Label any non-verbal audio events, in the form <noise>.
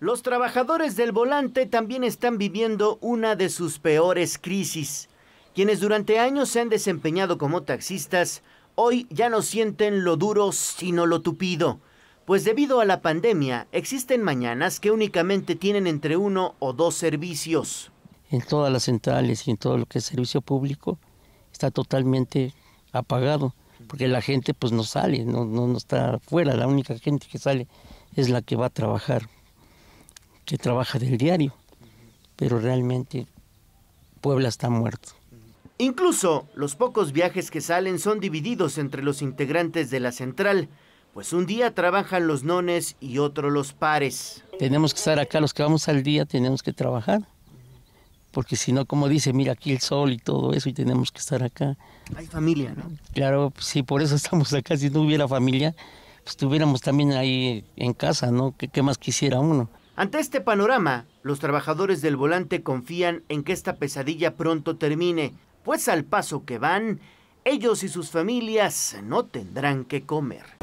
Los trabajadores del volante también están viviendo una de sus peores crisis. Quienes durante años se han desempeñado como taxistas, hoy ya no sienten lo duro sino lo tupido, pues debido a la pandemia existen mañanas que únicamente tienen entre uno o dos servicios. En todas las centrales y en todo lo que es servicio público está totalmente apagado, porque la gente pues no sale, no, no, está fuera, la única gente que sale es la que va a trabajar que trabaja del diario, pero realmente Puebla está muerto. Incluso los pocos viajes que salen son divididos entre los integrantes de la central, pues un día trabajan los nones y otro los pares. Tenemos que estar acá, los que vamos al día tenemos que trabajar, porque si no, como dice, mira aquí el sol y todo eso y tenemos que estar acá. Hay familia, ¿no? Claro, sí, por eso <laughs> estamos acá, si no hubiera familia, pues estuviéramos también ahí en casa, ¿no? qué más quisiera uno? Ante este panorama, los trabajadores del volante confían en que esta pesadilla pronto termine, pues al paso que van, ellos y sus familias no tendrán que comer.